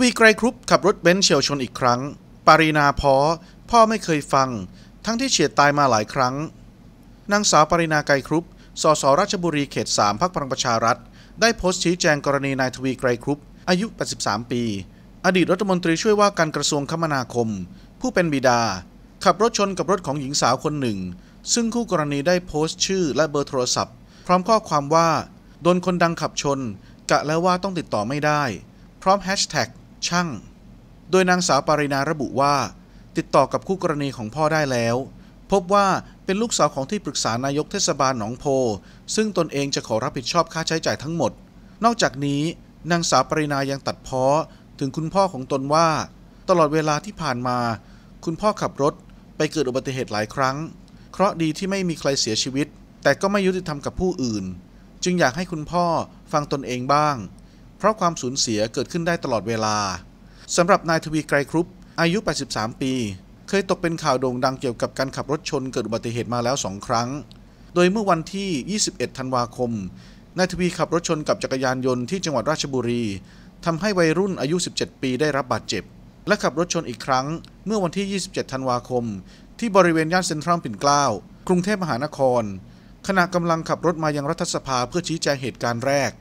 วีไกรครุปขับรถเบนซ์เฉียวชนอีกครั้ง ปารีนาพอพ่อไม่เคยฟัง ทั้งที่เฉียดตายมาหลายครั้ง นางสาวปารีนาไกรครุป สสราชบุรีเขต 3พักพลังประชารัฐ ได้โพสต์ชี้แจงกรณีนายทวีไกรครุปอายุ 83 ปี อดีตรัฐมนตรีช่วยว่าการกระทรวงคมนาคม ผู้เป็นบิดา ขับรถชนกับรถของหญิงสาวคนหนึ่ง ซึ่งคู่กรณีได้โพสต์ชื่อและเบอร์โทรศัพท์พร้อมข้อความว่าโดนคนดังขับชน กะแล้วว่าต้องติดต่อไม่ได้ พร้อมแฮชแท็กช่าง โดยนางสาวปารินาระบุว่า ติดต่อกับคู่กรณีของพ่อได้แล้ว พบว่าเป็นลูกสาวของที่ปรึกษานายกเทศบาลหนองโพ ซึ่งตนเองจะขอรับผิดชอบค่าใช้จ่ายทั้งหมด นอกจากนี้นางสาวปรินายังตัดพ้อถึงคุณพ่อของตนว่า ตลอดเวลาที่ผ่านมา คุณพ่อขับรถไปเกิดอุบัติเหตุหลายครั้งเคราะดีที่ไม่มีใครเสียชีวิต แต่ก็ไม่ยุติธรรมกับผู้อื่น จึงอยากให้คุณพ่อฟังตนเองบ้างเพราะความสูญเสียเกิดขึ้นได้ตลอดเวลา สำหรับนายทวีไกรครุปอายุ 83 ปี เคยตกเป็นข่าวโด่งดังเกี่ยวกับการขับรถชนเกิดอุบัติเหตุมาแล้วสองครั้ง โดยเมื่อวันที่ 21 ธันวาคม นายทวีขับรถชนกับจักรยานยนต์ที่จังหวัดราชบุรีทำให้วัยรุ่นอายุ 17 ปีได้รับบาดเจ็บ และขับรถชนอีกครั้ง เมื่อวันที่ 27 ธันวาคมที่บริเวณย่านเซ็นทรัลปิ่นเกล้ากรุงเทพมหานคร ขณะกำลังขับรถมายังรัฐสภาเพื่อชี้แจงเหตุการณ์แรก